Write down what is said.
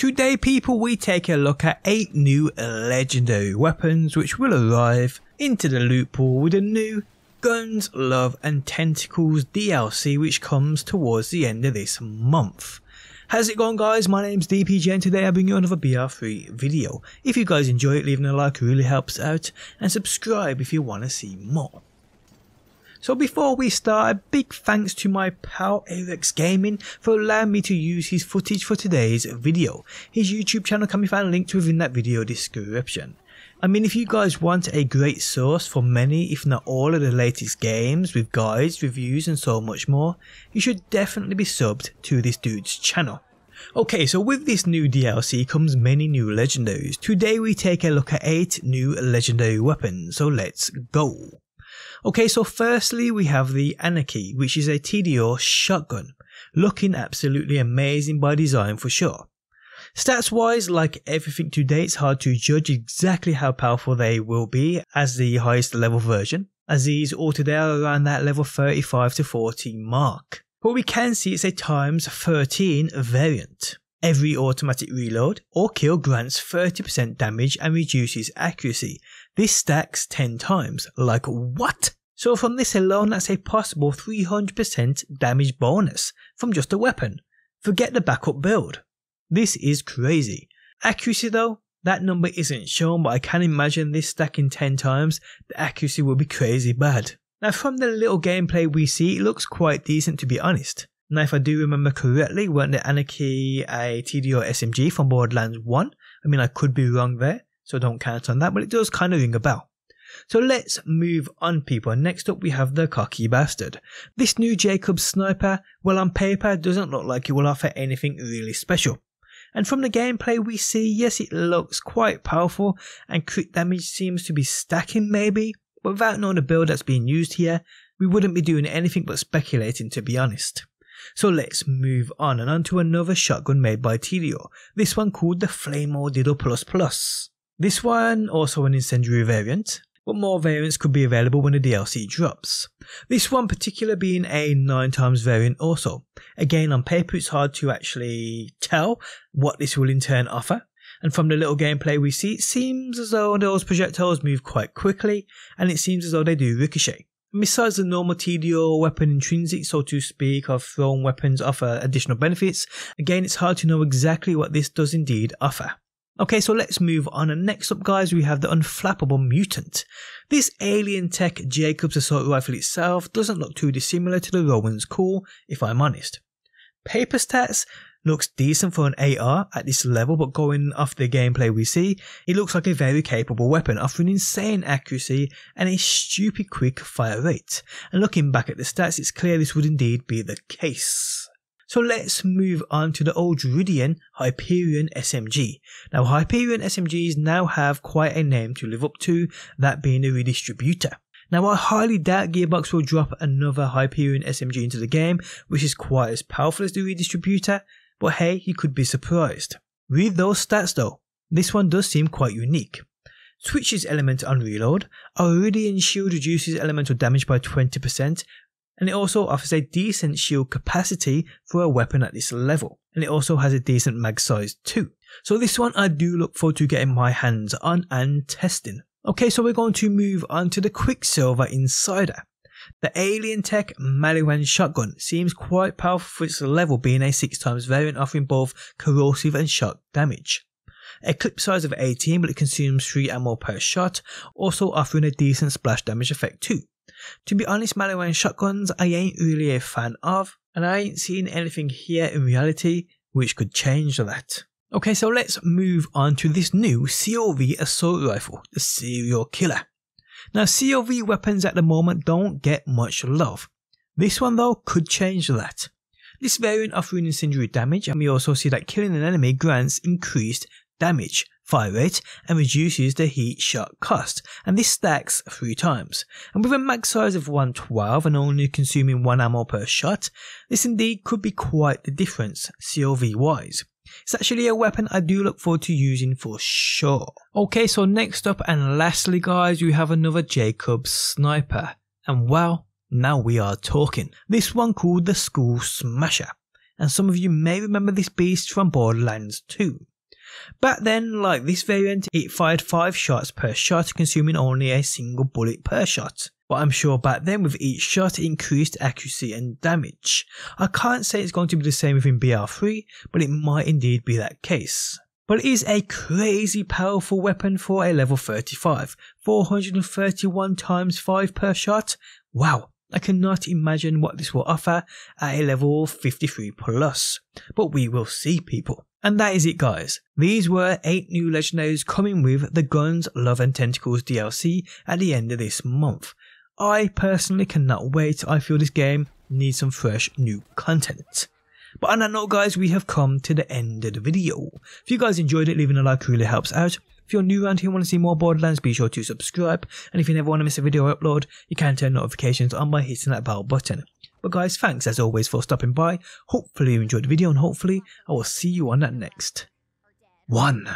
Today, people, we take a look at 8 new legendary weapons which will arrive into the loot pool with a new Guns, Love and Tentacles DLC which comes towards the end of this month. How's it going guys? My name's DPJ and today I bring you another BR3 video. If you guys enjoy it, leaving a like really helps out and subscribe if you want to see more. So before we start, a big thanks to my pal Alex Gaming for allowing me to use his footage for today's video. His YouTube channel can be found linked within that video description. I mean, if you guys want a great source for many, if not all, of the latest games with guides, reviews, and so much more, you should definitely be subbed to this dude's channel. Okay, so with this new DLC comes many new legendaries. Today we take a look at 8 new legendary weapons, so let's go. Okay, so firstly, we have the Anarchy, which is a TDR shotgun, looking absolutely amazing by design for sure. Stats wise, like everything to date, it's hard to judge exactly how powerful they will be as the highest level version, as these all today are around that level 35 to 40 mark. But we can see it's a times 13 variant every automatic reload or kill grants 30% damage and reduces accuracy. This stacks 10 times. Like what? So from this alone that's a possible 300% damage bonus from just a weapon. Forget the backup build. This is crazy. Accuracy though, that number isn't shown but I can imagine this stacking 10 times, the accuracy will be crazy bad. Now from the little gameplay we see it looks quite decent to be honest. Now, if I do remember correctly, weren't the Anarchy a uh, TD or SMG from Borderlands 1? I mean, I could be wrong there, so don't count on that, but it does kind of ring a bell. So let's move on, people. Next up, we have the cocky bastard. This new Jacobs sniper, well, on paper, doesn't look like it will offer anything really special. And from the gameplay we see, yes, it looks quite powerful, and crit damage seems to be stacking maybe, but without knowing the build that's being used here, we wouldn't be doing anything but speculating to be honest. So let's move on and onto another shotgun made by Telio, this one called the Flameo Diddle Plus Plus. This one also an incendiary variant, but more variants could be available when the DLC drops. This one particular being a 9 times variant also. Again on paper it's hard to actually tell what this will in turn offer, and from the little gameplay we see, it seems as though those projectiles move quite quickly, and it seems as though they do ricochet. Besides the normal TDO weapon intrinsic, so to speak, of thrown weapons offer additional benefits. Again, it's hard to know exactly what this does indeed offer. Okay, so let's move on. And next up, guys, we have the unflappable mutant. This alien tech Jacobs assault rifle itself doesn't look too dissimilar to the Rowan's Cool, if I'm honest. Paper stats, looks decent for an AR at this level, but going off the gameplay we see, it looks like a very capable weapon, offering insane accuracy and a stupid quick fire rate. And looking back at the stats, it's clear this would indeed be the case. So let's move on to the old Druidian Hyperion SMG. Now Hyperion SMGs now have quite a name to live up to, that being a redistributor. Now, I highly doubt Gearbox will drop another Hyperion SMG into the game, which is quite as powerful as the redistributor. But hey, you could be surprised. With those stats though, this one does seem quite unique. Switches element on reload, our Iridian shield reduces elemental damage by 20%, and it also offers a decent shield capacity for a weapon at this level, and it also has a decent mag size too. So this one I do look forward to getting my hands on and testing. Okay, so we're going to move on to the Quicksilver Insider. The Alien Tech Maluan shotgun seems quite powerful for its level being a 6 times variant offering both corrosive and shock damage. A clip size of 18 but it consumes 3 ammo per shot, also offering a decent splash damage effect too. To be honest, Maluan shotguns I ain't really a fan of, and I ain't seen anything here in reality which could change that. Okay, so let's move on to this new COV assault rifle, the serial killer. Now, COV weapons at the moment don't get much love. This one though could change that. This variant of ruining incendiary damage and we also see that killing an enemy grants increased damage, fire rate and reduces the heat shot cost and this stacks 3 times. And with a max size of 112 and only consuming 1 ammo per shot, this indeed could be quite the difference COV wise. It's actually a weapon I do look forward to using for sure. Okay, so next up and lastly guys, you have another Jacob Sniper. And well, now we are talking. This one called the School Smasher. And some of you may remember this beast from Borderlands 2. Back then, like this variant, it fired 5 shots per shot, consuming only a single bullet per shot but I'm sure back then with each shot it increased accuracy and damage. I can't say it's going to be the same within BR3, but it might indeed be that case. But it is a crazy powerful weapon for a level 35, 431 times 5 per shot. Wow, I cannot imagine what this will offer at a level 53 plus, but we will see people. And that is it guys. These were 8 new legendaries coming with the Guns, Love and Tentacles DLC at the end of this month. I personally cannot wait. I feel this game needs some fresh new content. But on that note guys, we have come to the end of the video. If you guys enjoyed it, leaving a like really helps out. If you're new around here and want to see more Borderlands, be sure to subscribe. And if you never want to miss a video I upload, you can turn notifications on by hitting that bell button. But guys, thanks as always for stopping by. Hopefully you enjoyed the video and hopefully I will see you on that next one.